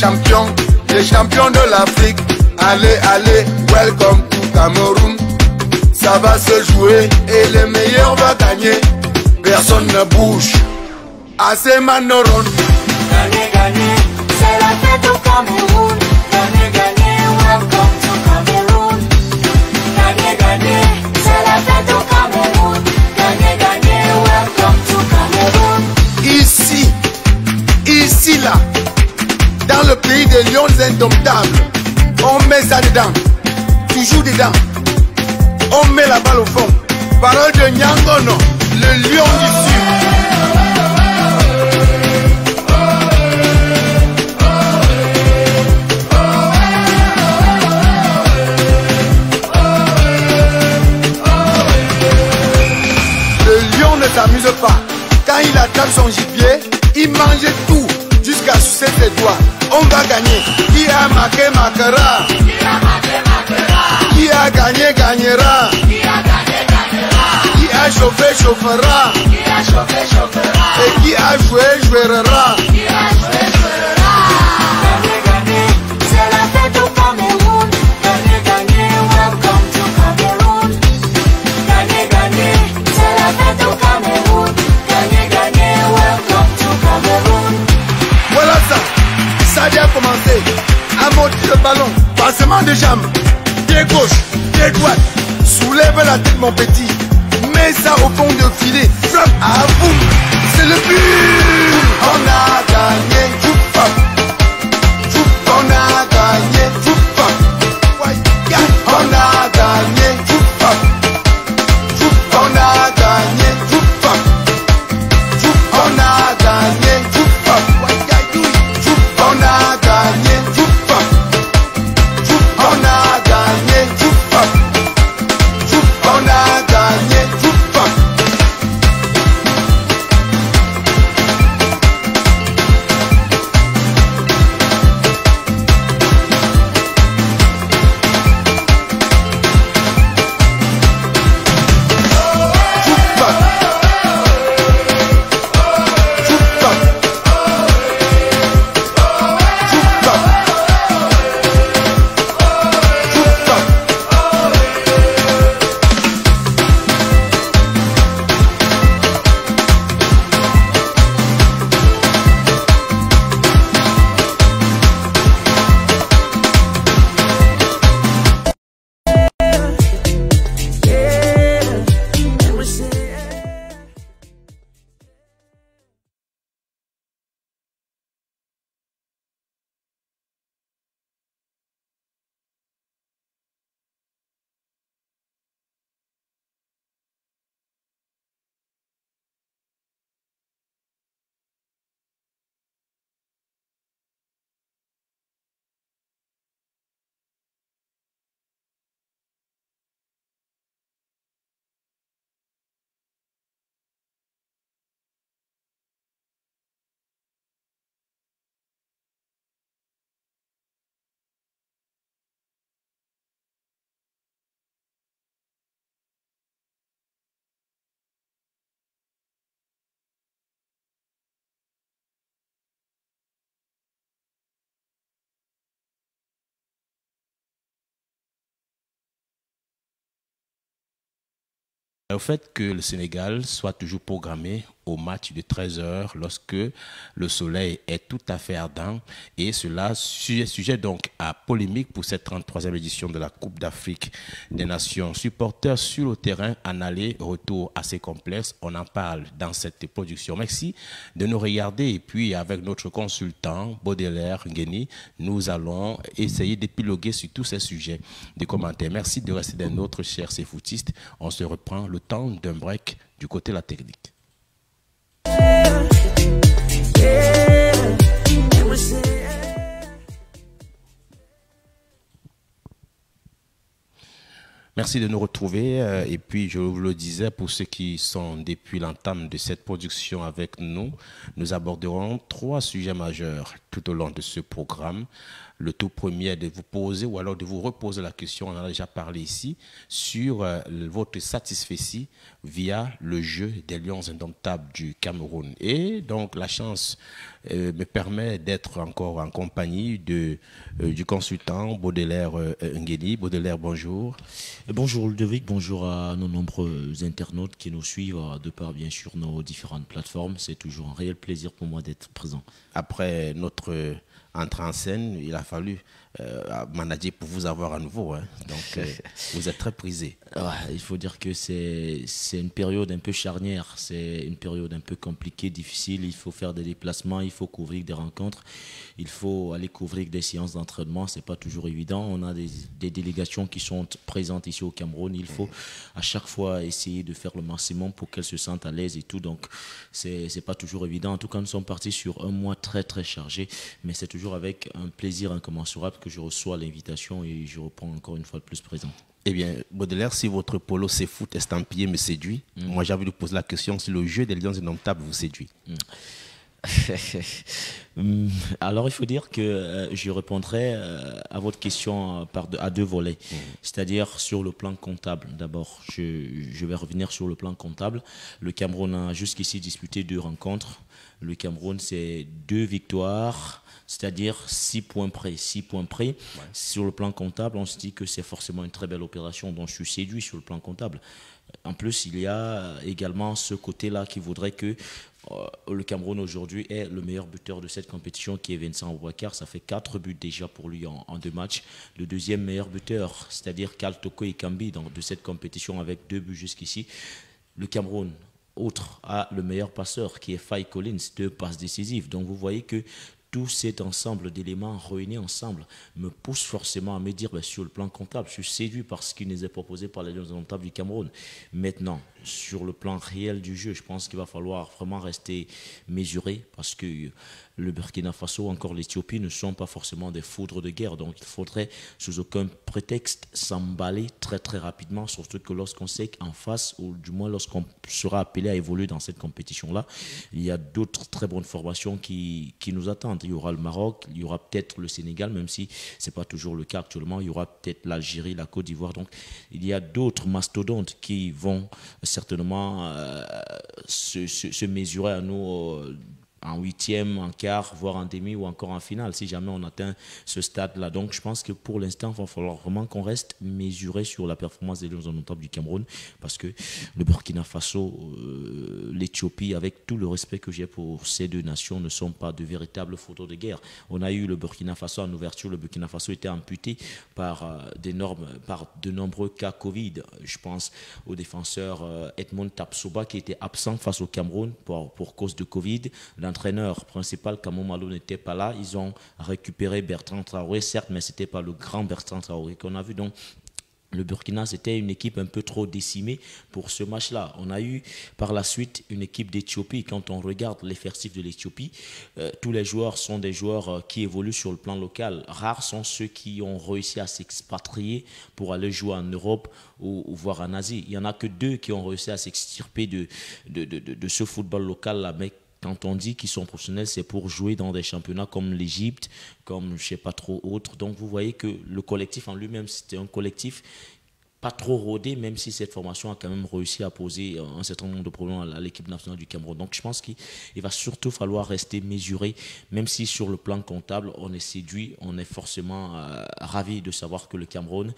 champions, les champions de l'Afrique. Allez, allez, welcome to Cameroun. Ça va se jouer et les meilleurs va gagner. Personne ne bouge. Assez manoron. Gagner, gagner, c'est la fête au Cameroun. Gagner, gagner, welcome to Cameroun. Gagner, gagner, c'est la fête au Cameroun. Gagner, gagner, welcome to Cameroun. Ici, ici là. Dans le pays des lions indomptables, on met ça dedans, toujours dedans. On met la balle au fond. Parole de Nyangono, le lion du Sud. s'amuse pas. Quand il attaque son gibier, il mange tout jusqu'à ses doigts on va gagner. Qui a marqué, marquera. Qui a marqué, marquera. Qui a gagné, gagnera. Qui a gagné, gagnera. Qui a chauffé, chauffera. Qui a chauffé, chauffera. Et qui a joué, jouera. Qui a joué, jouera. bien commencé. à mot de ballon, passement de jambes, pied gauche, pied droite. Soulève la tête, mon petit. Mets ça au fond de filet. ça à vous, c'est le but. On a gagné, tout on a gagné. au fait que le Sénégal soit toujours programmé au match de 13h lorsque le soleil est tout à fait ardent. Et cela sujet, sujet donc à polémique pour cette 33e édition de la Coupe d'Afrique des Nations. Supporters sur le terrain, en aller, retour assez complexe. On en parle dans cette production. Merci de nous regarder. Et puis avec notre consultant Baudelaire Ngueni, nous allons essayer d'épiloguer sur tous ces sujets des commentaires. Merci de rester notre autre cher footistes. On se reprend le temps d'un break du côté de la technique. Yeah, yeah, Merci de nous retrouver. Euh, et puis, je vous le disais, pour ceux qui sont depuis l'entame de cette production avec nous, nous aborderons trois sujets majeurs tout au long de ce programme. Le tout premier est de vous poser ou alors de vous reposer la question, on en a déjà parlé ici, sur euh, votre satisfaction via le jeu des Lions Indomptables du Cameroun. Et donc, la chance euh, me permet d'être encore en compagnie de, du consultant Baudelaire Ngueli. Baudelaire, bonjour. Euh, bonjour Ludovic, bonjour à nos nombreux internautes qui nous suivent euh, de par bien sûr nos différentes plateformes. C'est toujours un réel plaisir pour moi d'être présent. Après notre entrée en scène, il a fallu à euh, ah, manager pour vous avoir à nouveau. Hein. Donc, euh, vous êtes très prisé. il faut dire que c'est une période un peu charnière, c'est une période un peu compliquée, difficile. Il faut faire des déplacements, il faut couvrir des rencontres, il faut aller couvrir des séances d'entraînement. C'est pas toujours évident. On a des, des, délégations qui sont présentes ici au Cameroun. Il faut à chaque fois essayer de faire le maximum pour qu'elles se sentent à l'aise et tout. Donc, c'est pas toujours évident. En tout cas, nous sommes partis sur un mois très très chargé, mais c'est toujours avec un plaisir incommensurable que je reçois l'invitation et je reprends encore une fois de plus présent. Eh bien, Baudelaire, si votre polo c'est foot estampillé me séduit, moi hmm. moi j'avais de poser la question si le jeu des lions indomptables vous séduit. Hmm. Alors, il faut dire que euh, je répondrai euh, à votre question euh, par à deux volets, hmm. c'est-à-dire sur le plan comptable. D'abord, je, je, vais revenir sur le plan comptable. Le Cameroun a jusqu'ici disputé deux rencontres le Cameroun, c'est deux victoires, c'est-à-dire six points près. Six points près. Sur le plan comptable, on se dit que c'est forcément une très belle opération dont je suis séduit sur le plan comptable. En plus, il y a également ce côté-là qui voudrait que euh, le Cameroun aujourd'hui est le meilleur buteur de cette compétition qui est Vincent Ouakar. Ça fait quatre buts déjà pour lui en, deux matchs. Le deuxième meilleur buteur, c'est-à-dire Kaltoko Toko et Kambi dans, de cette compétition avec deux buts jusqu'ici. Le Cameroun autre à le meilleur passeur qui est Faye Collins, deux passes décisives. Donc vous voyez que tout cet ensemble d'éléments réunis ensemble me pousse forcément à me dire ben, sur le plan comptable, je suis séduit par ce qui nous est proposé par l'Alliance comptable du Cameroun. Maintenant, sur le plan réel du jeu, je pense qu'il va falloir vraiment rester mesuré parce que euh, le Burkina Faso, encore l'Éthiopie, ne sont pas forcément des foudres de guerre. Donc il faudrait, sous aucun prétexte, s'emballer très très rapidement, surtout que lorsqu'on sait qu'en face, ou du moins lorsqu'on sera appelé à évoluer dans cette compétition-là, il y a d'autres très bonnes formations qui, nous attendent. Il y aura le Maroc, il y aura peut-être le Sénégal, même si ce n'est pas toujours le cas actuellement, il y aura peut-être l'Algérie, la Côte d'Ivoire. Donc il y a d'autres mastodontes qui vont certainement euh, se, mesurer à nous. Euh, en huitième, en quart, voire en demi ou encore en finale, si jamais on atteint ce stade-là. Donc je pense que pour l'instant, il va falloir vraiment qu'on reste mesuré sur la performance des lions notables du Cameroun, parce que le Burkina Faso, l'Ethiopie, l'Éthiopie, avec tout le respect que j'ai pour ces deux nations, ne sont pas de véritables photos de guerre. On a eu le Burkina Faso en ouverture, le Burkina Faso était amputé par, euh, par de nombreux cas Covid. Je pense au défenseur euh, Edmond Tapsoba qui était absent face au Cameroun pour, pour cause de Covid l'entraîneur principal, Kamomalo, Malo, n'était pas là. Ils ont récupéré Bertrand Traoré, certes, mais ce n'était pas le grand Bertrand Traoré qu'on a vu. Donc, le Burkina, c'était une équipe un peu trop décimée pour ce match-là. On a eu par la suite une équipe d'Éthiopie. Quand on regarde l'effectif de l'Éthiopie, euh, tous les joueurs sont des joueurs euh, qui évoluent sur le plan local. Rares sont ceux qui ont réussi à s'expatrier pour aller jouer en Europe ou, voire en Asie. Il n'y en a que deux qui ont réussi à s'extirper de de, de, de, de ce football local-là, mais quand on dit qu'ils sont professionnels, c'est pour jouer dans des championnats comme l'Égypte, comme je sais pas trop autre. Donc vous voyez que le collectif en lui-même, c'était un collectif pas trop rodé, même si cette formation a quand même réussi à poser un certain nombre de problèmes à l'équipe nationale du Cameroun. Donc je pense qu'il va surtout falloir rester mesuré, même si sur le plan comptable, on est séduit, on est forcément euh, ravi de savoir que le Cameroun,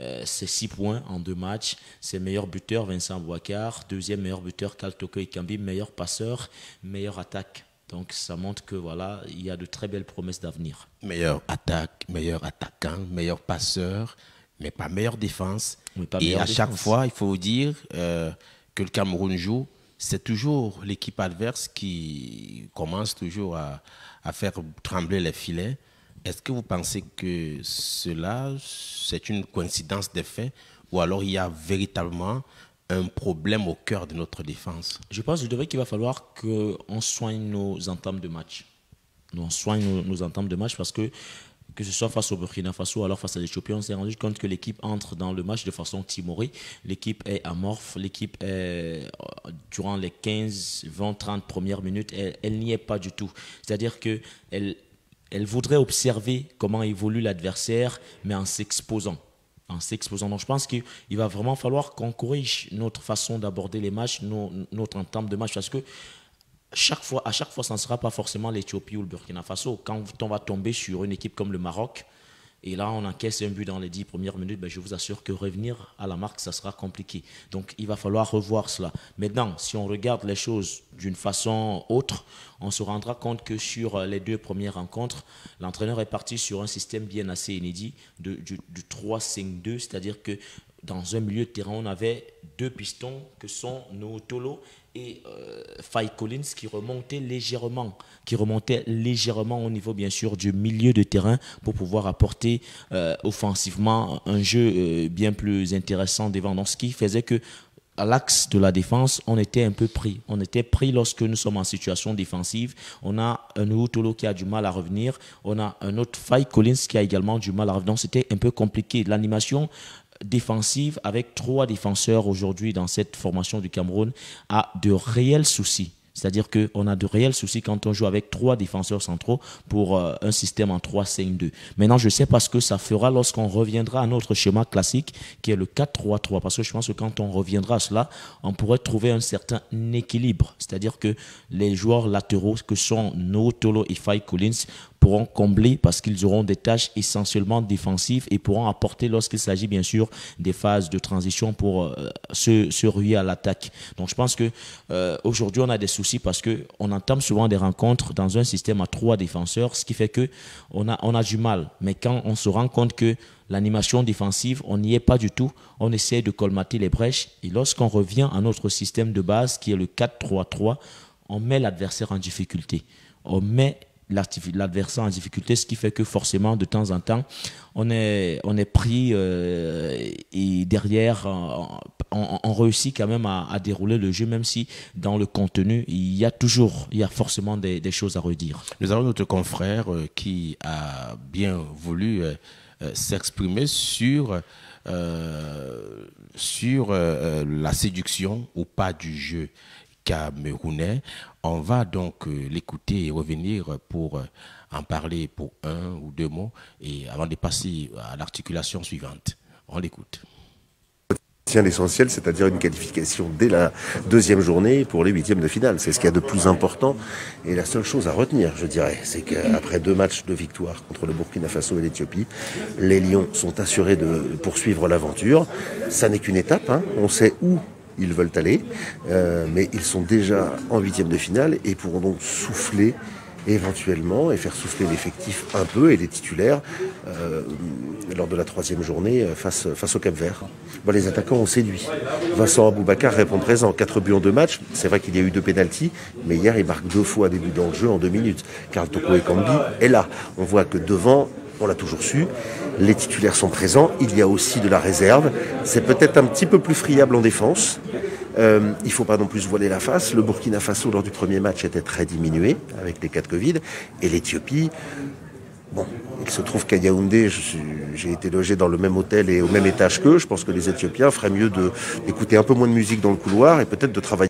euh, c'est 6 points en deux matchs, c'est meilleur buteur Vincent Boicard, deuxième meilleur buteur Kaltoko Kambi meilleur passeur, meilleur attaque. Donc ça montre que voilà, il y a de très belles promesses d'avenir. Meilleur attaque, meilleur attaquant, meilleur passeur, mais pas meilleure défense. et à chaque fois, il faut dire euh, que le Cameroun joue, c'est toujours l'équipe adverse qui commence toujours à, faire trembler les filets. Est-ce que vous pensez que cela, c'est une coïncidence des faits ou alors il y a véritablement un problème au cœur de notre défense Je pense, je devrais qu'il va falloir qu'on soigne nos entames de match. On soigne nos, nos, entames de match parce que que ce soit face au Burkina Faso, alors face à l'Éthiopie, on s'est rendu compte que l'équipe entre dans le match de façon timorée. L'équipe est amorphe, l'équipe est, euh, durant les 15, 20, 30 premières minutes, elle, n'y est pas du tout. C'est-à-dire que elle, elle voudrait observer comment évolue l'adversaire, mais en s'exposant en s'exposant. Donc je pense qu'il va vraiment falloir qu'on corrige notre façon d'aborder les matchs, notre entame de match, parce que chaque fois, à chaque fois, ce ne sera pas forcément l'Éthiopie ou le Burkina Faso. Quand on va tomber sur une équipe comme le Maroc, et là, on encaisse un but dans les dix premières minutes, ben, je vous assure que revenir à la marque, ça sera compliqué. Donc, il va falloir revoir cela. Maintenant, si on regarde les choses d'une façon autre, on se rendra compte que sur euh, les deux premières rencontres, l'entraîneur est parti sur un système bien assez inédit du, 3-5-2, c'est-à-dire que dans un milieu de terrain, on avait deux pistons que sont nos tolos et euh, Collins qui remontait légèrement, qui remontait légèrement au niveau bien sûr du milieu de terrain pour pouvoir apporter euh, offensivement un jeu euh, bien plus intéressant devant. Donc ce qui faisait que à l'axe de la défense, on était un peu pris. On était pris lorsque nous sommes en situation défensive. On a un Outolo qui a du mal à revenir. On a un autre Faye Collins qui a également du mal à revenir. C'était un peu compliqué. L'animation défensive avec trois défenseurs aujourd'hui dans cette formation du Cameroun a de réels soucis. C'est-à-dire qu'on a de réels soucis quand on joue avec trois défenseurs centraux pour euh, un système en 3-5-2. Maintenant, je sais pas ce que ça fera lorsqu'on reviendra à notre schéma classique qui est le 4-3-3. Parce que je pense que quand on reviendra à cela, on pourrait trouver un certain équilibre. C'est-à-dire que les joueurs latéraux que sont Nootolo et Fai Collins pourront combler parce qu'ils auront des tâches essentiellement défensives et pourront apporter lorsqu'il s'agit bien sûr des phases de transition pour euh, se, se, ruer à l'attaque. Donc je pense que euh, aujourd'hui on a des soucis parce que on entame souvent des rencontres dans un système à trois défenseurs, ce qui fait que on a on a du mal. Mais quand on se rend compte que l'animation défensive, on n'y est pas du tout. On essaie de colmater les brèches. Et lorsqu'on revient à notre système de base, qui est le 4-3-3, on met l'adversaire en difficulté. On met l'adversaire en difficulté, ce qui fait que forcément, de temps en temps, on est, on est pris euh, et derrière, on, réussit quand même à, dérouler le jeu, même si dans le contenu, il y a toujours, il y a forcément des, choses à redire. Nous avons notre confrère euh, qui a bien voulu euh, s'exprimer sur, sur la séduction ou pas du jeu camerounais. On va donc euh, l'écouter et revenir pour euh, en parler pour un ou deux mots et avant de passer à l'articulation suivante. On l'écoute. Tiens l'essentiel, c'est-à-dire une qualification dès la deuxième journée pour les huitièmes de finale. C'est ce qu'il y a de plus important et la seule chose à retenir, je dirais, c'est qu'après deux matchs de victoire contre le Burkina Faso et l'Éthiopie, les Lions sont assurés de poursuivre l'aventure. Ça n'est qu'une étape. Hein. On sait où ils veulent aller, euh, mais ils sont déjà en huitième de finale et pourront donc souffler éventuellement et faire souffler l'effectif un peu et les titulaires euh, lors de la troisième journée euh, face, face au Cap Vert. les attaquants ont séduit. Vincent Aboubakar répond présent, 4 buts en deux matchs. C'est vrai qu'il y a eu deux pénaltys, mais hier il marque deux fois à début dans le jeu en deux minutes. Carl Toko et Kambi est là. On voit que devant, on l'a toujours su. Les titulaires sont présents, il y a aussi de la réserve. C'est peut-être un petit peu plus friable en défense. Euh, il ne faut pas non plus voiler la face. Le Burkina Faso, lors du premier match, était très diminué avec les cas de Covid. Et l'Éthiopie, bon, il se trouve qu'à Yaoundé, j'ai été logé dans le même hôtel et au même étage qu'eux. Je pense que les Éthiopiens feraient mieux d'écouter un peu moins de musique dans le couloir et peut-être de travailler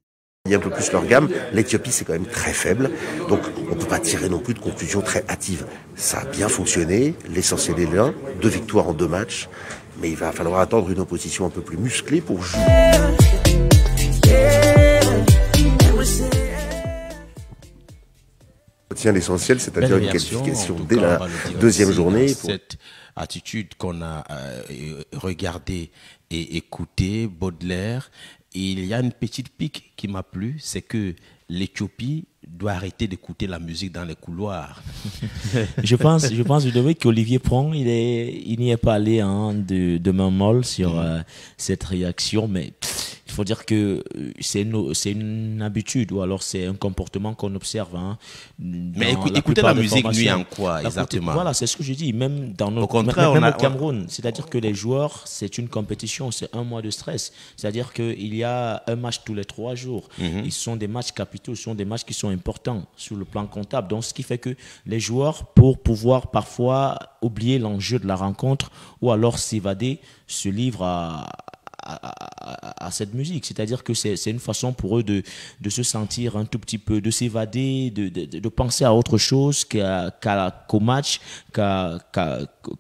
un peu plus leur gamme. L'Ethiopie, c'est quand même très faible. Donc, on ne peut pas tirer non plus de conclusions très hâtives. Ça a bien fonctionné. L'essentiel est l'un, Deux victoires en deux matchs. Mais il va falloir attendre une opposition un peu plus musclée pour jouer. Tiens, l'essentiel, c'est-à-dire une qualification dès la deuxième journée. Cette attitude qu'on a euh, regardée et écoutée, Baudelaire il y a une petite pique qui m'a plu, c'est que l'Éthiopie doit arrêter d'écouter la musique dans les couloirs. je pense, je pense, je qu'Olivier Prong, il est, il n'y est pas allé hein, de, de main molle sur mm. euh, cette réaction, mais faut dire que euh, c'est une, une habitude ou alors c'est un comportement qu'on observe. Hein. Mais écoutez la musique nuit en quoi exactement Voilà, c'est ce que je dis. Même dans notre même, au Cameroun, c'est-à-dire que les joueurs, c'est une compétition, c'est un mois de stress. C'est-à-dire qu'il y a un match tous les trois jours. Mhm. Ils sont des matchs capitaux, ce sont des matchs qui sont importants sur le plan comptable. Donc, ce qui fait que les joueurs, pour pouvoir parfois oublier l'enjeu de la rencontre ou alors s'évader, se livrent à, à, cette musique. C'est-à-dire que c'est une façon pour eux de, de, se sentir un tout petit peu, de s'évader, de, de, penser à autre chose qu'au match, qu'à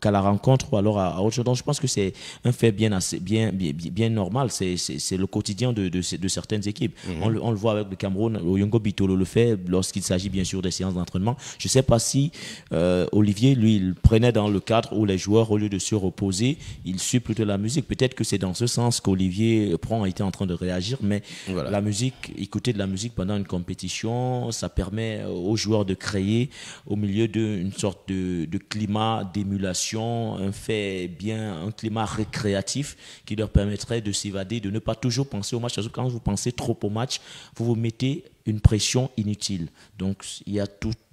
la rencontre ou alors à, autre chose. Donc je pense que c'est un fait bien, assez, bien, bien, normal. C'est le quotidien de, de, certaines équipes. Mhm. on, le, voit avec le Cameroun, Oyongo Bitolo le fait lorsqu'il s'agit bien sûr des séances d'entraînement. Je ne sais pas si euh, Olivier, lui, il prenait dans le cadre où les joueurs, au lieu de se reposer, ils suivent plutôt la musique. Peut-être que c'est dans ce sens qu'Olivier Pron a été en train de réagir, mais la musique, écouter de la musique pendant une compétition, ça permet aux joueurs de créer au milieu d'une sorte de, climat d'émulation, un fait bien, un climat récréatif qui leur permettrait de s'évader, de ne pas toujours penser au match. Parce que quand vous pensez trop au match, vous vous mettez une pression inutile. Donc, il y a,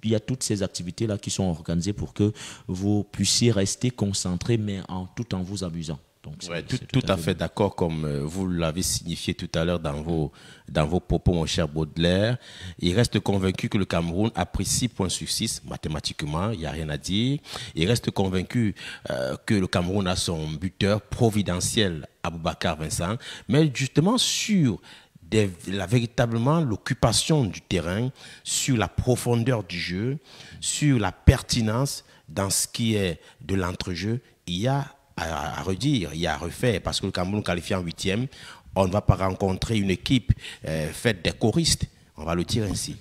il toutes ces activités-là qui sont organisées pour que vous puissiez rester concentré, mais en, tout en vous amusant tout, à fait, d'accord, comme euh, vous l'avez signifié tout à l'heure dans vos, dans vos propos, mon cher Baudelaire. Il reste convaincu que le Cameroun apprécie point sur six mathématiquement, il n'y a rien à dire. Il reste convaincu euh, que le Cameroun a son buteur providentiel, Aboubacar Vincent. Mais justement, sur véritablement l'occupation du terrain, sur la profondeur du jeu, sur la pertinence dans ce qui est de l'entrejeu, il y a à, redire, il y a à refaire, parce que le Cameroun qualifié en huitième, on ne va pas rencontrer une équipe euh, faite des choristes. On va le dire ainsi.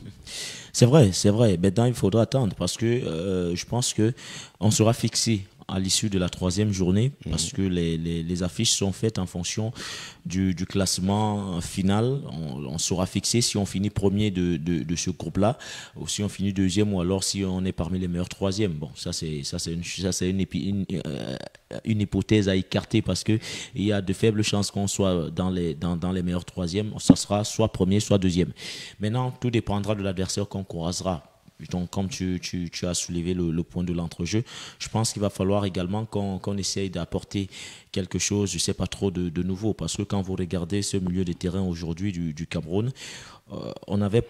C'est vrai, c'est vrai. Maintenant, il faudra attendre parce que euh, je pense que on sera fixé à l'issue de la troisième journée mhm. parce que les, les, affiches sont faites en fonction du, classement final. On, sera fixé si on finit premier de, de, ce groupe-là ou si on finit deuxième ou alors si on est parmi les meilleurs troisièmes. Bon, ça c'est ça c'est une ça c'est une, euh, une, hypothèse à écarter parce que il y a de faibles chances qu'on soit dans les dans, dans les meilleurs troisièmes. Ça sera soit premier soit deuxième. Maintenant, tout dépendra de l'adversaire qu'on croisera donc, comme tu, as soulevé le, point de l'entrejeu, je pense qu'il va falloir également qu'on essaye d'apporter quelque chose, je ne sais pas trop, de, nouveau. Parce que quand vous regardez ce milieu de terrain aujourd'hui du, Cameroun, euh, on avait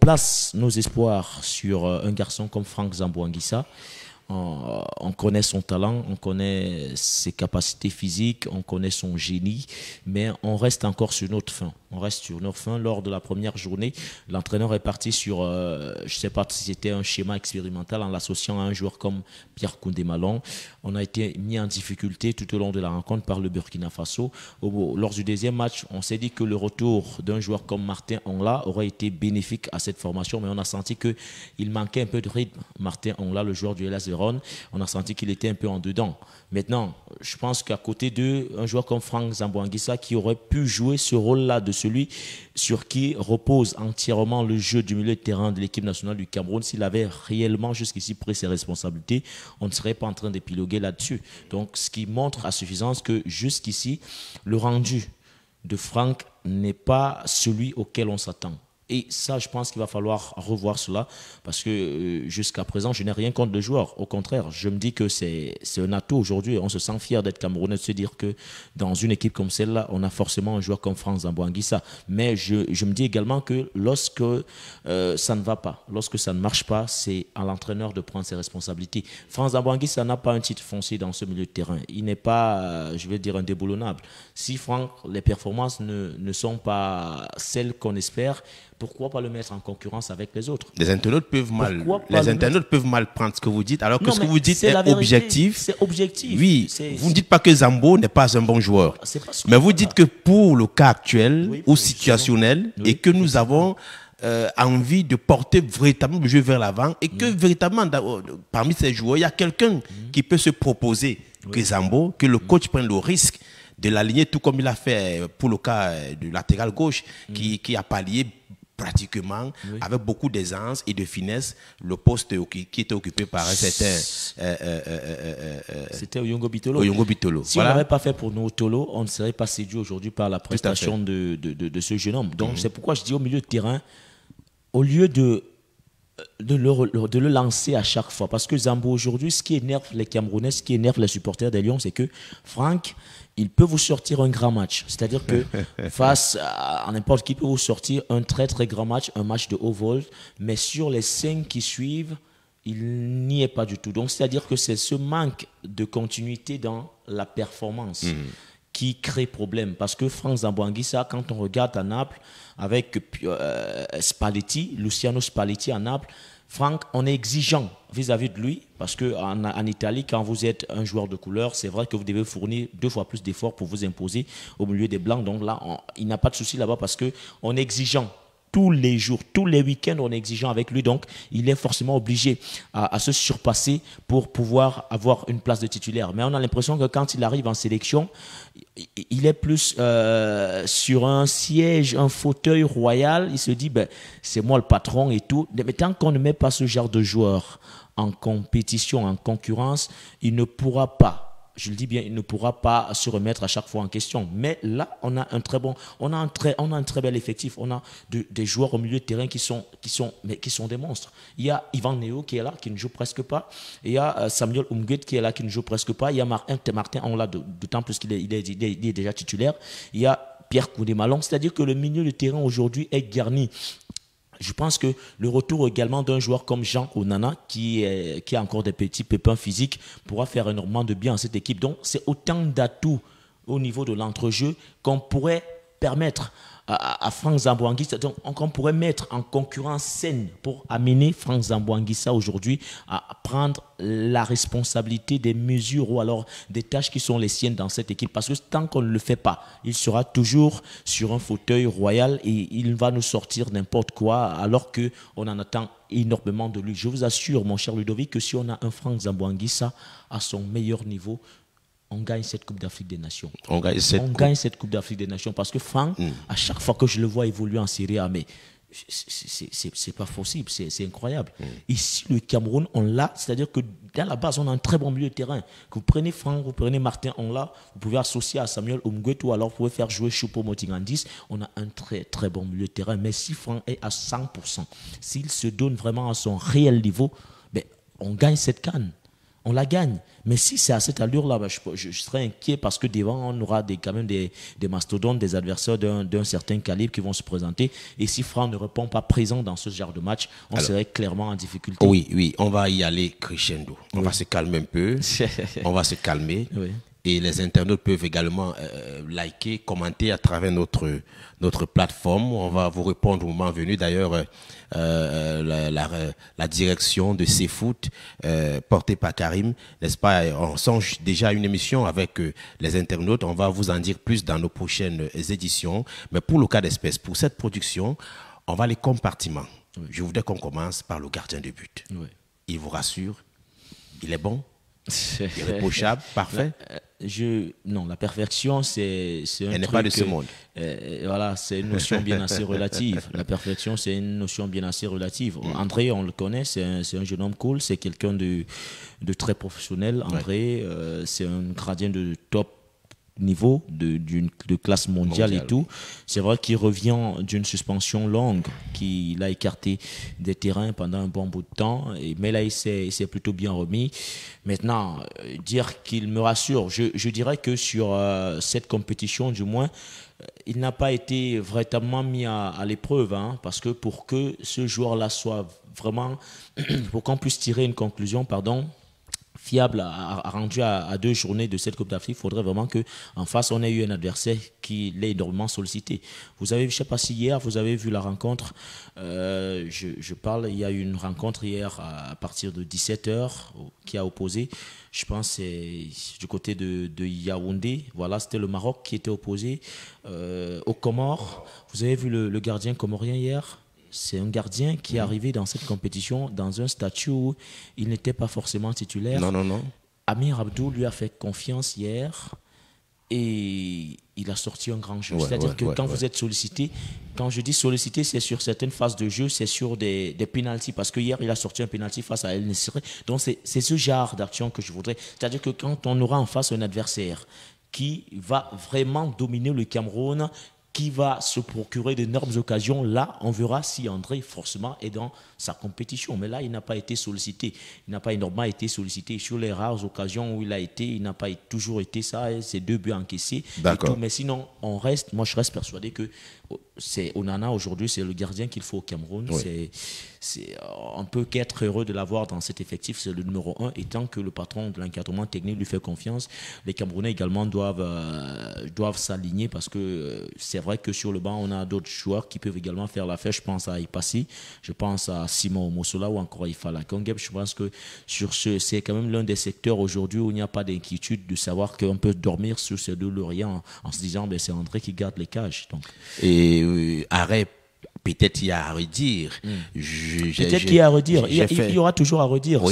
place nos espoirs sur euh, un garçon comme Franck Zambouanguissa on, connaît son talent, on connaît ses capacités physiques, on connaît son génie, mais on reste encore sur notre fin. On reste sur notre fin. Lors de la première journée, l'entraîneur est parti sur, euh, je ne sais pas si c'était un schéma expérimental en l'associant à un joueur comme Pierre Koundé Malon. On a été mis en difficulté tout au long de la rencontre par le Burkina Faso. lors du deuxième match, on s'est dit que le retour d'un joueur comme Martin Ongla aurait été bénéfique à cette formation, mais on a senti qu'il manquait un peu de rythme. Martin Onla, le joueur du on a senti qu'il était un peu en dedans. Maintenant, je pense qu'à côté d'un un joueur comme Franck Zamboanguissa qui aurait pu jouer ce rôle-là de celui sur qui repose entièrement le jeu du milieu de terrain de l'équipe nationale du Cameroun, s'il avait réellement jusqu'ici pris ses responsabilités, on ne serait pas en train d'épiloguer là-dessus. Donc, ce qui montre à suffisance que jusqu'ici, le rendu de Franck n'est pas celui auquel on s'attend. Et ça, je pense qu'il va falloir revoir cela parce que euh, jusqu'à présent, je n'ai rien contre le joueur. Au contraire, je me dis que c'est un atout aujourd'hui. On se sent fier d'être Camerounais, de se dire que dans une équipe comme celle-là, on a forcément un joueur comme Franz Zambouanguissa. Mais je, me dis également que lorsque euh, ça ne va pas, lorsque ça ne marche pas, c'est à l'entraîneur de prendre ses responsabilités. Franz Zambouanguissa n'a pas un titre foncé dans ce milieu de terrain. Il n'est pas, euh, je vais dire, un déboulonnable. Si Franck, les performances ne, ne sont pas celles qu'on espère, pourquoi pas le mettre en concurrence avec les autres Les internautes peuvent mal, les internautes peuvent mal prendre ce que vous dites, alors que ce que vous dites est, objectif. C'est objectif. Oui, vous ne dites pas que Zambo n'est pas un bon joueur. Ah, mais vous dites que pour le cas actuel ou situationnel, et que nous avons... Euh, envie de porter véritablement le jeu vers l'avant et que mm. véritablement euh, parmi ces joueurs, il y a quelqu'un mm. qui peut se proposer que Zambo, que le mm. coach prenne le risque de l'aligner tout comme il a fait pour le cas euh, du latéral gauche qui, qui a pallié pratiquement, avec beaucoup d'aisance et de finesse, le poste qui, était occupé par un certain. Euh, euh, euh, C'était Oyongo Bitolo. Bitolo. Si on n'avait pas fait pour nos Tolo, on ne serait pas séduit aujourd'hui par la prestation de, ce jeune homme. Donc, mhm. c'est pourquoi je dis au milieu de terrain, au lieu de de le, lancer à chaque fois. Parce que Zambo, aujourd'hui, ce qui énerve les Camerounais, ce qui énerve les supporters des Lions, c'est que Franck, il peut vous sortir un grand match. C'est-à-dire que face à n'importe qui, peut vous sortir un très très grand match, un match de haut vol. Mais sur les cinq qui suivent, il n'y est pas du tout. Donc, c'est-à-dire que c'est ce manque de continuité dans la performance. Mmh qui crée problème. Parce que Franck ça quand on regarde à Naples, avec euh, Spalletti, Luciano Spalletti à Naples, Franck, on est exigeant vis-à-vis de lui, parce qu'en en, Italie, quand vous êtes un joueur de couleur, c'est vrai que vous devez fournir deux fois plus d'efforts pour vous imposer au milieu des Blancs. Donc là, il n'a pas de souci là-bas, parce qu'on est exigeant tous les jours, tous les week-ends, on est exigeant avec lui. Donc, il est forcément obligé à, se surpasser pour pouvoir avoir une place de titulaire. Mais on a l'impression que quand il arrive en sélection, il est plus euh, sur un siège, un fauteuil royal. Il se dit, ben, c'est moi le patron et tout. Mais tant qu'on ne met pas ce genre de joueur en compétition, en concurrence, il ne pourra pas je le dis bien, il ne pourra pas se remettre à chaque fois en question. Mais là, on a un très bon, on a un très, on a un très bel effectif. On a des joueurs au milieu de terrain qui sont, qui sont, mais qui sont des monstres. Il y a Ivan Neo qui est là, qui ne joue presque pas. Il y a euh, Samuel Umguet qui est là, qui ne joue presque pas. Il y a Martin, Martin on l'a d'autant plus qu'il est, déjà titulaire. Il y a Pierre Koudé-Malon. C'est-à-dire que le milieu de terrain aujourd'hui est garni je pense que le retour également d'un joueur comme Jean Onana, qui, qui a encore des petits pépins physiques, pourra faire énormément de bien à cette équipe. Donc, c'est autant d'atouts au niveau de l'entrejeu qu'on pourrait permettre à, Franck Zambouanguissa. Donc, on pourrait mettre en concurrence saine pour amener Franck Zambouanguissa aujourd'hui à prendre la responsabilité des mesures ou alors des tâches qui sont les siennes dans cette équipe. Parce que tant qu'on ne le fait pas, il sera toujours sur un fauteuil royal et il va nous sortir n'importe quoi alors qu'on en attend énormément de lui. Je vous assure, mon cher Ludovic, que si on a un Franck Zambouanguissa à son meilleur niveau, on gagne cette Coupe d'Afrique des Nations. On gagne cette, coupe. d'Afrique des Nations parce que Franck, mm. à chaque fois que je le vois évoluer en Serie A, mais c'est pas possible, c'est incroyable. Mm. Ici, le Cameroun, on l'a, c'est-à-dire que dans la base, on a un très bon milieu de terrain. Que vous prenez Franck, vous prenez Martin, on l'a, vous pouvez associer à Samuel Omguet ou alors vous pouvez faire jouer Choupo Moting On a un très très bon milieu de terrain. Mais si Franck est à 100%, s'il se donne vraiment à son réel niveau, ben, on gagne cette canne on la gagne. Mais si c'est à cette allure-là, bah, je, serais inquiet parce que devant, on aura des, quand même des, mastodontes, des adversaires d'un certain calibre qui vont se présenter. Et si Franck ne répond pas présent dans ce genre de match, on serait clairement en difficulté. Oui, oui, on va y aller crescendo. On va se calmer un peu. on va se calmer. Et les internautes peuvent également euh, euh, liker, commenter à travers notre, notre plateforme. On va vous répondre au moment venu. D'ailleurs, euh, la, direction de CFoot, portée par Karim, n'est-ce pas On songe déjà à une émission avec les internautes. On va vous en dire plus dans nos prochaines éditions. Mais pour le cas d'espèce, pour cette production, on va les compartiments. Je voudrais qu'on commence par le gardien de but. Il vous rassure, il est bon, il est reprochable, parfait je non la perfection c'est un elle pas de ce monde euh, voilà c'est une notion bien assez relative la perfection c'est une notion bien assez relative mm. André on le connaît c'est un, jeune homme cool c'est quelqu'un de de très professionnel André euh, c'est un gradien de top niveau de, de classe mondiale, et tout. C'est vrai qu'il revient d'une suspension longue qui l'a écarté des terrains pendant un bon bout de temps. Et, mais là, il s'est plutôt bien remis. Maintenant, euh, dire qu'il me rassure, je, je, dirais que sur euh, cette compétition, du moins, euh, il n'a pas été véritablement mis à, l'épreuve, hein, parce que pour que ce joueur-là soit vraiment, pour qu'on puisse tirer une conclusion, pardon, fiable a, rendu à, deux journées de cette Coupe d'Afrique, il faudrait vraiment qu'en face, on ait eu un adversaire qui l'ait énormément sollicité. Vous avez, je ne sais pas si hier, vous avez vu la rencontre. Euh, je, parle, il y a eu une rencontre hier à, partir de 17h qui a opposé, je pense, du côté de, Yaoundé. Voilà, c'était le Maroc qui était opposé euh, au aux Comores. Vous avez vu le gardien comorien hier c'est un gardien qui est mm. arrivé dans cette compétition dans un statut où il n'était pas forcément titulaire. Non, non, non. Amir Abdou lui a fait confiance hier et il a sorti un grand jeu. C'est-à-dire que quand vous êtes sollicité, quand je dis sollicité, c'est sur certaines phases de jeu, c'est sur des, des Parce que hier, il a sorti un pénalty face à El Donc, c'est ce genre d'action que je voudrais. C'est-à-dire que quand on aura en face un adversaire qui va vraiment dominer le Cameroun, qui va se procurer d'énormes occasions. Là, on verra si André, forcément, est dans sa compétition. Mais là, il n'a pas été sollicité. Il n'a pas énormément été sollicité. Sur les rares occasions où il a été, il n'a pas toujours été ça. Ses deux buts encaissés. D'accord. Mais sinon, on reste, moi, je reste persuadé que c'est Onana aujourd'hui, c'est le gardien qu'il faut au Cameroun. Oui. C'est, euh, on peut qu'être heureux de l'avoir dans cet effectif, c'est le numéro un. Et tant que le patron de l'encadrement technique lui fait confiance, les Camerounais également doivent, euh, doivent s'aligner parce que euh, c'est vrai que sur le banc, on a d'autres joueurs qui peuvent également faire la l'affaire. Je pense à Ipassi, je pense à Simon Omosola ou encore Ifala Kongeb. Je pense que sur ce, c'est quand même l'un des secteurs aujourd'hui où il n'y a pas d'inquiétude de savoir qu'on peut dormir sur ces deux lauriers en, se disant ben, c'est André qui garde les cages. Donc. Et et euh, arrêt peut-être il y a à redire. Hmm. Peut-être qu'il y a à redire. Il, y aura toujours à redire.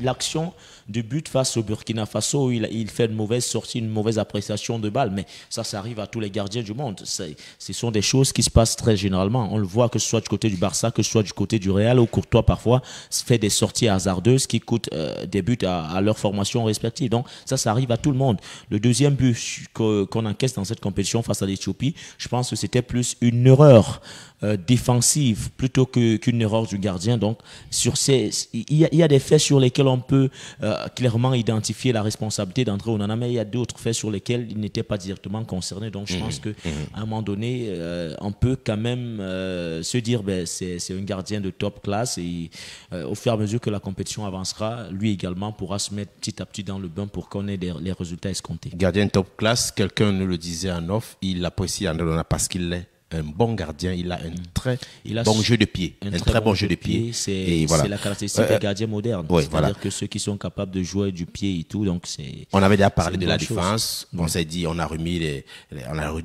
L'action du but face au Burkina Faso où il, fait une mauvaise sortie, une mauvaise appréciation de balle. Mais ça, ça arrive à tous les gardiens du monde. Ce sont des choses qui se passent très généralement. On le voit que ce soit du côté du Barça, que ce soit du côté du Real, Au Courtois parfois fait des sorties hasardeuses qui coûtent euh, des buts à, leur formation respective. Donc ça, ça arrive à tout le monde. Le deuxième but qu'on encaisse dans cette compétition face à l'Éthiopie, je pense que c'était plus une erreur euh, défensive plutôt qu'une erreur du gardien. Donc sur ces, il y, a des faits sur lesquels on peut euh, clairement identifié la responsabilité d'André Onana, mais il y a d'autres faits sur lesquels il n'était pas directement concerné. Donc je mmh, pense qu'à mmh. un moment donné, euh, on peut quand même euh, se dire ben, c'est un gardien de top classe et euh, au fur et à mesure que la compétition avancera, lui également pourra se mettre petit à petit dans le bain pour qu'on ait les, résultats escomptés. Gardien top classe, quelqu'un nous le disait en off, il apprécie André Onana parce qu'il l'est un bon gardien, il a un mm. très il a bon jeu de pied, un, très, bon, jeu de pied. C'est la caractéristique euh, des euh, gardiens modernes. C'est-à-dire que ceux qui sont capables de jouer du pied et tout, donc c'est. On avait déjà parlé de la défense. Mm. On s'est dit, on a remis les,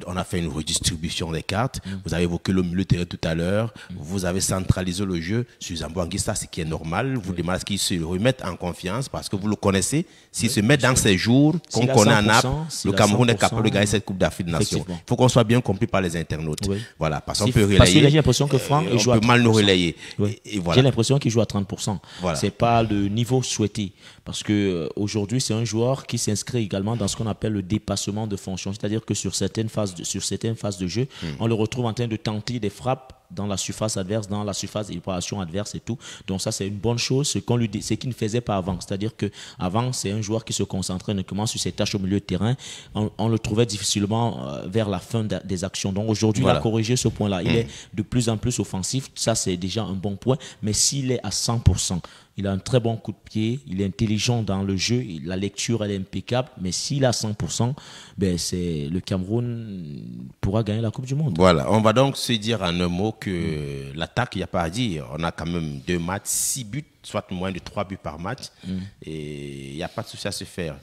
on, a, fait une redistribution des cartes. Mm. Vous avez évoqué le milieu de terrain tout à l'heure. Vous avez centralisé le jeu sur Zamboanguista, ce qui est normal. Vous demandez qu'ils se remettent en confiance parce que vous le connaissez. S'ils se mettent dans ces jours qu'on connaît en Naples, le Cameroun est capable de gagner cette Coupe d'Afrique des Nations. Il faut qu'on soit bien compris par les internautes. Voilà, parce qu'on peut relayer. Parce que j'ai l'impression que Franck euh, joue on peut mal nous relayer. J'ai l'impression qu'il joue à 30%. C'est pas le niveau souhaité. Parce que euh, aujourd'hui, c'est un joueur qui s'inscrit également dans ce qu'on appelle le dépassement de fonction. C'est-à-dire que sur certaines phases de, sur certaines phases de jeu, hmm. on le retrouve en train de tenter des frappes dans la surface adverse, dans la surface d'évaporation adverse et tout. Donc ça, c'est une bonne chose, ce qu'on lui ce qu'il ne faisait pas avant. C'est-à-dire que avant, c'est un joueur qui se concentrait uniquement sur ses tâches au milieu de terrain. On, le trouvait difficilement euh, vers la fin des actions. Donc aujourd'hui, il a corrigé ce point-là. Il mm. est de plus en plus offensif. Ça, c'est déjà un bon point. Mais s'il est à 100%, il a un très bon coup de pied, il est intelligent dans le jeu, la lecture elle est impeccable, mais s'il a 100%, ben c'est le Cameroun pourra gagner la Coupe du Monde. Voilà, on va donc se dire en un mot que l'attaque, il n'y a pas à dire. On a quand même deux matchs, six buts, soit moins de trois buts par match, mm. et il n'y a pas de souci à se faire.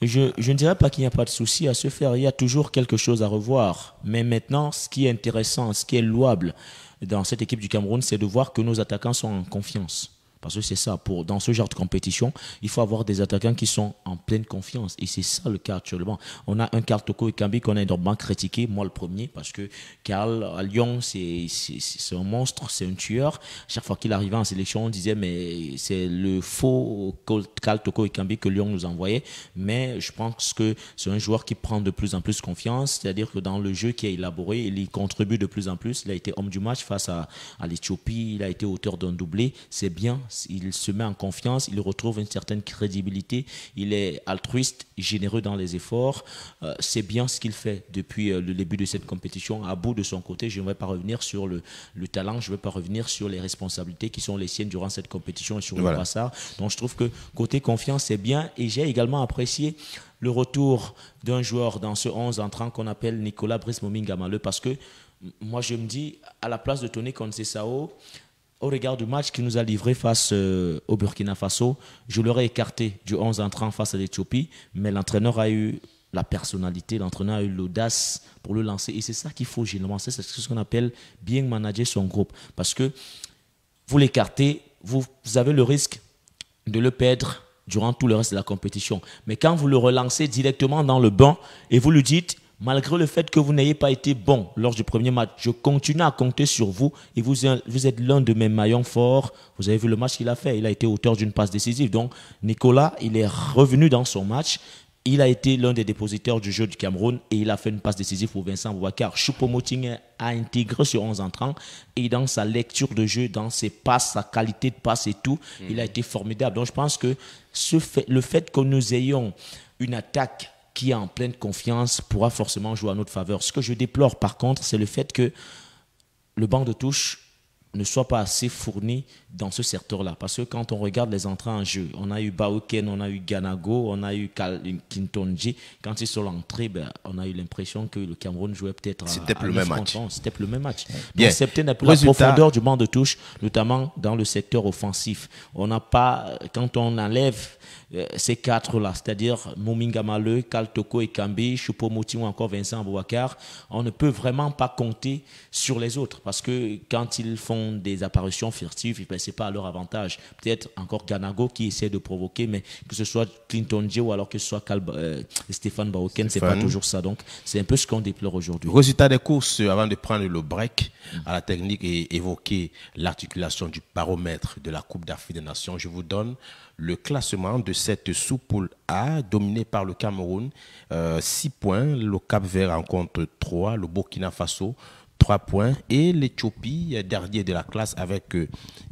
Je, je, ne dirais pas qu'il n'y a pas de souci à se faire. Il y a toujours quelque chose à revoir. Mais maintenant, ce qui est intéressant, ce qui est louable dans cette équipe du Cameroun, c'est de voir que nos attaquants sont en confiance. Parce que c'est ça, pour, dans ce genre de compétition, il faut avoir des attaquants qui sont en pleine confiance. Et c'est ça le cas actuellement. On a un Karl Toko et Kambi qu'on a énormément critiqué, moi le premier, parce que Karl à Lyon, c'est un monstre, c'est un tueur. Chaque fois qu'il arrivait en sélection, on disait, mais c'est le faux Karl Toko et Kambi que Lyon nous envoyait. Mais je pense que c'est un joueur qui prend de plus en plus confiance, c'est-à-dire que dans le jeu qui a élaboré, il y contribue de plus en plus. Il a été homme du match face à, à l'Éthiopie, il a été auteur d'un doublé. C'est bien, il se met en confiance, il retrouve une certaine crédibilité, il est altruiste, généreux dans les efforts. Euh, c'est bien ce qu'il fait depuis euh, le début de cette compétition. À bout de son côté, je ne vais pas revenir sur le, talent, je ne vais pas revenir sur les responsabilités qui sont les siennes durant cette compétition et sur le brassard. Donc je trouve que côté confiance, c'est bien. Et j'ai également apprécié le retour d'un joueur dans ce 11 entrant qu'on appelle Nicolas Brice Momingamale parce que moi je me dis à la place de Tony Concesao au regard du match qu'il nous a livré face euh, au Burkina Faso, je l'aurais écarté du 11 entrant face à l'Éthiopie, mais l'entraîneur a eu la personnalité, l'entraîneur a eu l'audace pour le lancer. Et c'est ça qu'il faut généralement, c'est ce qu'on appelle bien manager son groupe. Parce que vous l'écartez, vous, vous avez le risque de le perdre durant tout le reste de la compétition. Mais quand vous le relancez directement dans le banc et vous lui dites, Malgré le fait que vous n'ayez pas été bon lors du premier match, je continue à compter sur vous et vous, êtes l'un de mes maillons forts. Vous avez vu le match qu'il a fait, il a été auteur d'une passe décisive. Donc Nicolas, il est revenu dans son match. Il a été l'un des dépositeurs du jeu du Cameroun et il a fait une passe décisive pour Vincent Boubacar. choupo a intégré sur 11 entrants et dans sa lecture de jeu, dans ses passes, sa qualité de passe et tout, il a hmm. été formidable. Donc je pense que le fait que nous ayons une attaque qui est en pleine confiance pourra forcément jouer à notre faveur. Ce que je déplore par contre, c'est le fait que le banc de touche ne soit pas assez fourni dans ce secteur-là. Parce que quand on regarde les entrées en jeu, on a eu Baoken, on a eu Ganago, on a eu Kintonji. Quand ils sont entrés, ben, on a eu l'impression que le Cameroun jouait peut-être à C'était le, même match. C'était le même match. Donc, c'était la profondeur du banc de touche, notamment dans le secteur offensif. On n'a pas, quand on enlève euh, ces quatre-là, c'est-à-dire Mominga Maleu, Kaltoko et Kambi, choupo ou encore Vincent Bouakar, on ne peut vraiment pas compter sur les autres parce que quand ils font des apparitions furtives, eh ben, ce n'est pas à leur avantage. Peut-être encore Ganago qui essaie de provoquer, mais que ce soit Clinton J ou alors que ce soit euh, Stéphane Baouken, ce n'est pas toujours ça. Donc, c'est un peu ce qu'on déplore aujourd'hui. Résultat des courses, euh, avant de prendre le break à la technique et évoquer l'articulation du baromètre de la Coupe d'Afrique des Nations, je vous donne le classement de cette sous-poule A, dominée par le Cameroun, 6 euh, points. Le Cap Vert rencontre 3, le Burkina Faso 3 points et l'Éthiopie dernier de la classe avec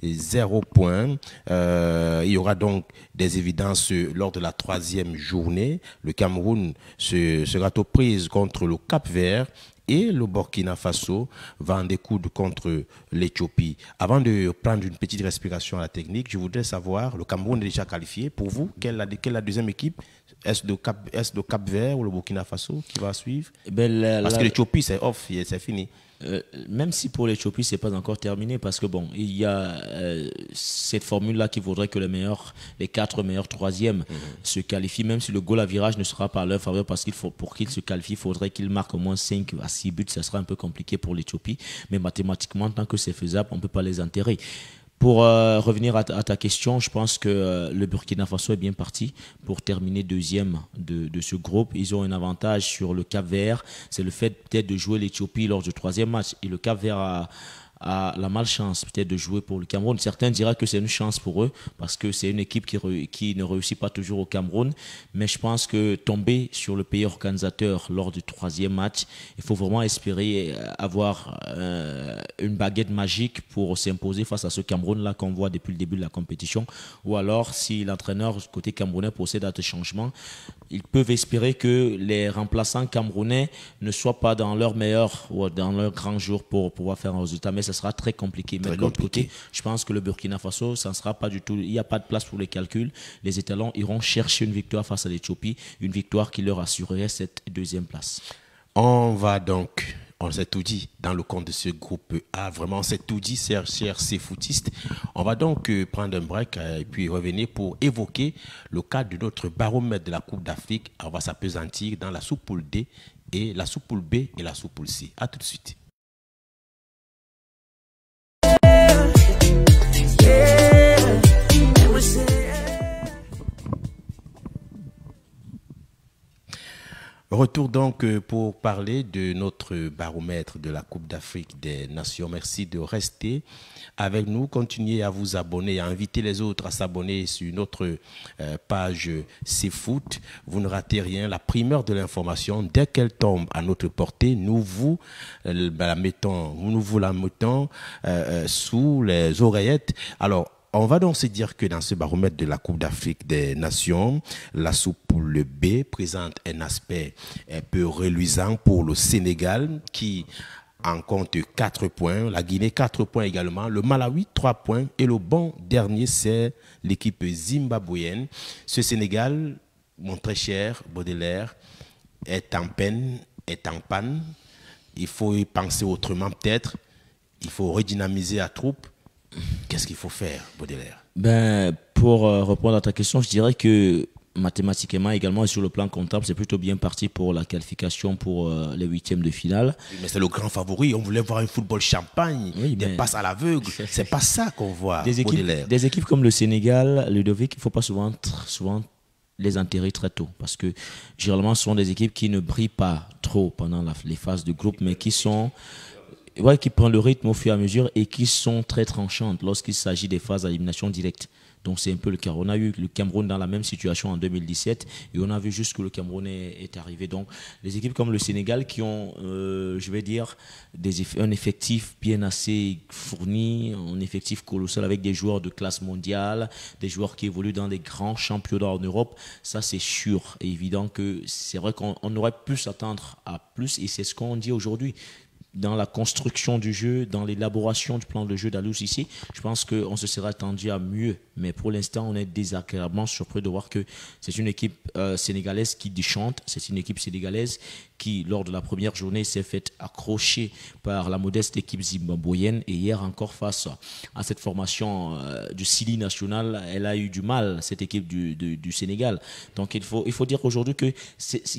0 euh, points. Euh, il y aura donc des évidences lors de la troisième journée. Le Cameroun se, sera aux prises contre le Cap Vert et le Burkina Faso va en découdre contre l'Éthiopie. Avant de prendre une petite respiration à la technique, je voudrais savoir, le Cameroun est déjà qualifié. Pour vous, quelle est la, deuxième équipe Est-ce le, Cap, Cap Vert ou le Burkina Faso qui va suivre eh ben, Parce que l'Éthiopie, c'est off, c'est fini. Euh, même si pour l'Éthiopie, ce n'est pas encore terminé, parce que bon, il y a euh, cette formule-là qui voudrait que les meilleurs, les quatre meilleurs troisièmes mhm. se qualifient, même si le goal à virage ne sera pas à leur faveur, parce qu'il faut pour qu'ils se qualifient, il faudrait qu'ils marquent au moins 5 à 6 buts. Ça sera un peu compliqué pour l'Éthiopie, mais mathématiquement, tant que c'est faisable, on ne peut pas les enterrer. Pour euh, revenir à ta, question, je pense que euh, le Burkina Faso est bien parti pour terminer deuxième de, ce groupe. Ils ont un avantage sur le Cap Vert, c'est le fait peut-être de jouer l'Éthiopie lors du troisième match. Et le Cap Vert a à la malchance peut-être de jouer pour le Cameroun. Certains diraient que c'est une chance pour eux parce que c'est une équipe qui, qui, ne réussit pas toujours au Cameroun. Mais je pense que tomber sur le pays organisateur lors du troisième match, il faut vraiment espérer euh, avoir euh, une baguette magique pour s'imposer face à ce Cameroun-là qu'on voit depuis le début de la compétition. Ou alors, si l'entraîneur côté camerounais procède à des changements, ils peuvent espérer que les remplaçants camerounais ne soient pas dans leur meilleur ou dans leur grand jour pour pouvoir faire un résultat. Mais ce sera très compliqué. Mais de l'autre côté, je pense que le Burkina Faso, ça ne sera pas du tout. Il n'y a pas de place pour les calculs. Les étalons iront chercher une victoire face à l'Éthiopie, une victoire qui leur assurerait cette deuxième place. On va donc on s'est tout dit dans le compte de ce groupe A. Vraiment, on s'est tout dit, chers, c'est footiste. On va donc euh, prendre un break euh, et puis revenir pour évoquer le cas de notre baromètre de la Coupe d'Afrique. On va s'apesantir dans la soupe poule D et la soupe poule B et la soupe poule C. A tout de suite. Retour donc euh, pour parler de notre baromètre de la Coupe d'Afrique des Nations. Merci de rester avec nous. Continuez à vous abonner, à inviter les autres à s'abonner sur notre euh, page C-FOOT. Vous ne ratez rien. La primeur de l'information, dès qu'elle tombe à notre portée, nous vous euh, la mettons, nous vous la mettons sous les oreillettes. Alors, on va donc se dire que dans ce baromètre de la Coupe d'Afrique des Nations, la soupe pour le B présente un aspect un peu reluisant pour le Sénégal qui en compte 4 points, la Guinée 4 points également, le Malawi 3 points et le bon dernier c'est l'équipe zimbabwéenne. Ce Sénégal, mon très cher Baudelaire, est en peine, est en panne. Il faut y penser autrement peut-être. Il faut redynamiser la troupe Qu'est-ce qu'il faut faire, Baudelaire ben, Pour euh, répondre à ta question, je dirais que mathématiquement également et sur le plan comptable, c'est plutôt bien parti pour la qualification pour euh, les huitièmes de finale. Mais c'est le grand favori. On voulait voir un football champagne, des passes à l'aveugle. C'est pas ça qu'on voit. Des équipes, des équipes, comme le Sénégal, Ludovic, il faut pas souvent, souvent les enterrer très tôt parce que généralement ce sont des équipes qui ne brillent pas trop pendant les phases de groupe mais qui sont qui prend le rythme au fur et à mesure et qui sont très tranchantes lorsqu'il s'agit des phases d'élimination directe. Donc c'est un peu le cas. On a eu le Cameroun dans la même situation en 2017 et on a vu juste que le Cameroun est, arrivé. Donc les équipes comme le Sénégal qui ont, euh, je vais dire, des un effectif bien assez fourni, un effectif colossal avec des joueurs de classe mondiale, des joueurs qui évoluent dans des grands championnats en Europe, ça c'est sûr et évident que c'est vrai qu'on aurait pu s'attendre à plus et c'est ce qu'on dit aujourd'hui dans la construction du jeu, dans l'élaboration du plan de jeu d'Alous ici, je pense qu'on se serait attendu à mieux. Mais pour l'instant, on est désagréablement surpris de voir que c'est une équipe euh, sénégalaise qui déchante, c'est une équipe sénégalaise qui, lors de la première journée, s'est faite accrocher par la modeste équipe zimbabwéenne. Et hier encore, face à cette formation euh, du Sili national, elle a eu du mal, cette équipe du, Sénégal. Donc il faut, il faut dire aujourd'hui qu'il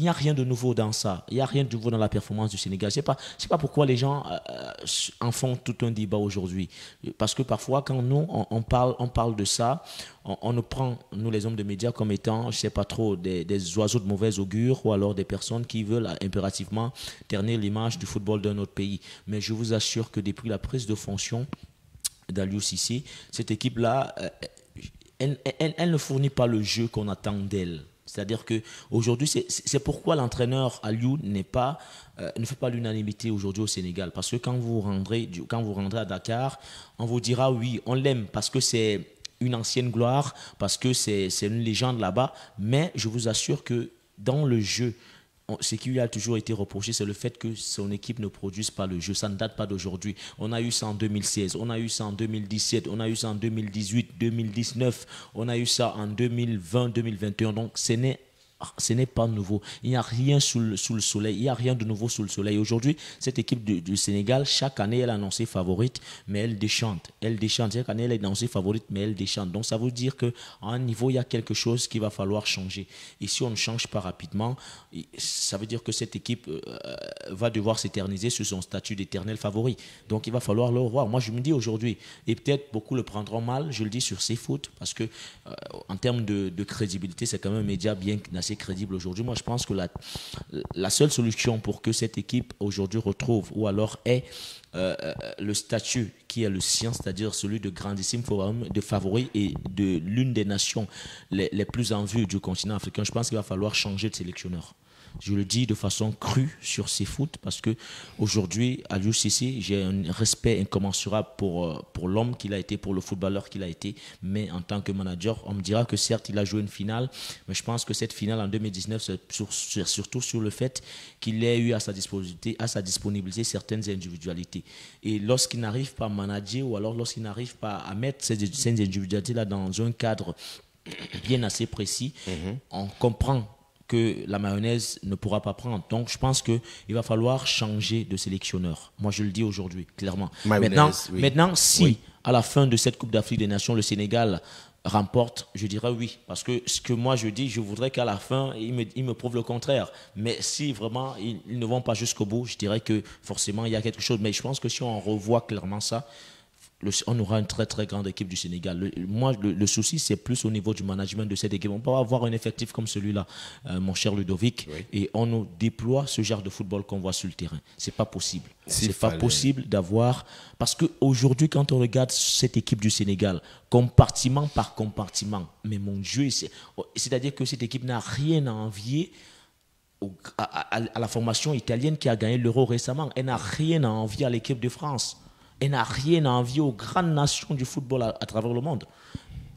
n'y a rien de nouveau dans ça. Il n'y a rien de nouveau dans la performance du Sénégal. Je ne sais pas pourquoi les gens euh, euh, en font tout un débat aujourd'hui. Parce que parfois, quand nous, on, parle, on parle de ça, on, nous prend, nous les hommes de médias, comme étant, je sais pas trop, des, oiseaux de mauvaise augure ou alors des personnes qui veulent euh, impérativement terner l'image du football d'un autre pays. Mais je vous assure que depuis la prise de fonction d'Aliou ici cette équipe-là, elle, ne fournit pas le jeu qu'on attend d'elle. C'est-à-dire que aujourd'hui, c'est pourquoi l'entraîneur Aliou n'est pas euh, ne fait pas l'unanimité aujourd'hui au Sénégal, parce que quand vous rendrez quand vous rendrez à Dakar, on vous dira oui, on l'aime parce que c'est une ancienne gloire, parce que c'est une légende là-bas, mais je vous assure que dans le jeu, ce qui lui a toujours été reproché, c'est le fait que son équipe ne produise pas le jeu. Ça ne date pas d'aujourd'hui. On a eu ça en 2016, on a eu ça en 2017, on a eu ça en 2018, 2019, on a eu ça en 2020, 2021. Donc, ce n'est ah, ce n'est pas nouveau. Il n'y a rien sous le, soleil. Il n'y a rien de nouveau sous le soleil. Aujourd'hui, cette équipe du, Sénégal, chaque année, elle est annoncée favorite, mais elle déchante. Elle déchante. Chaque année, elle est annoncée favorite, mais elle déchante. Donc, ça veut dire qu'à un niveau, il y a quelque chose qu'il va falloir changer. Et si on ne change pas rapidement, ça veut dire que cette équipe euh, euh, va devoir s'éterniser sur son statut d'éternel favori. Donc, il va falloir le revoir. Moi, je me dis aujourd'hui, et peut-être beaucoup le prendront mal, je le dis sur ses fautes, parce que euh, en termes de, de crédibilité, c'est quand même un média bien national crédible aujourd'hui. Moi, je pense que la, la seule solution pour que cette équipe aujourd'hui retrouve ou alors est euh, euh, le statut qui est le sien, c'est-à-dire celui de grandissime forum de favori et de l'une des nations les, plus en vue du continent africain, je pense qu'il va falloir changer de sélectionneur je le dis de façon crue sur ces foot parce que aujourd'hui à l'UCC j'ai un respect incommensurable pour, euh, pour l'homme qu'il a été, pour le footballeur qu'il a été, mais en tant que manager, on me dira que certes il a joué une finale, mais je pense que cette finale en 2019 c'est surtout sur le fait qu'il ait eu à sa disponibilité, à sa disponibilité certaines individualités. Et lorsqu'il n'arrive pas à manager ou alors lorsqu'il n'arrive pas à mettre ces, ces individualités là dans un cadre bien assez précis, mhm. on comprend que la mayonnaise ne pourra pas prendre. Donc, je pense qu'il va falloir changer de sélectionneur. Moi, je le dis aujourd'hui, clairement. maintenant, si à la fin de cette Coupe d'Afrique des Nations, le Sénégal remporte, je dirais oui. Parce que ce que moi je dis, je voudrais qu'à la fin, il me, prouve prouvent le contraire. Mais si vraiment ils, ils ne vont pas jusqu'au bout, je dirais que forcément il y a quelque chose. Mais je pense que si on revoit clairement ça, on aura une très très grande équipe du Sénégal. moi, le, souci, c'est plus au niveau du management de cette équipe. On peut avoir un effectif comme celui-là, euh, mon cher Ludovic, et on nous déploie ce genre de football qu'on voit sur le terrain. C'est pas possible. C'est pas possible d'avoir parce qu'aujourd'hui, quand on regarde cette équipe du Sénégal, compartiment par compartiment, mais mon Dieu, oh, c'est-à-dire que cette équipe n'a rien à envier. à, à la formation italienne qui a gagné l'euro récemment. Elle n'a rien à envier à l'équipe de France et n'a rien à envier aux grandes nations du football à, à travers le monde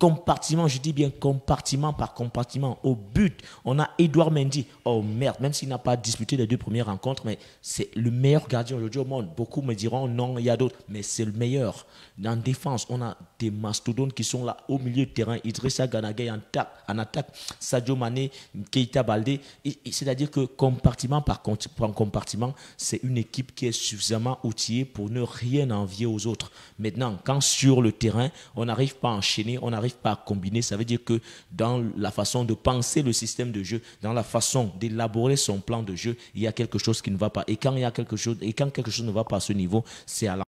compartiment, je dis bien compartiment par compartiment, au but. On a Edouard Mendy. Oh merde, même s'il n'a pas disputé les deux premières rencontres, mais c'est le meilleur gardien aujourd'hui au monde. Beaucoup me diront non, il y a d'autres, mais c'est le meilleur. En défense, on a des mastodontes qui sont là au milieu de terrain. Idrissa Ganagay en, attaque, Sadio Mane, Keita Baldé. C'est-à-dire que compartiment par, par compartiment, c'est une équipe qui est suffisamment outillée pour ne rien envier aux autres. Maintenant, quand sur le terrain, on n'arrive pas à enchaîner, on arrive pas combiné, combiner, ça veut dire que dans la façon de penser le système de jeu, dans la façon d'élaborer son plan de jeu, il y a quelque chose qui ne va pas. Et quand il y a quelque chose, et quand quelque chose ne va pas à ce niveau, c'est à la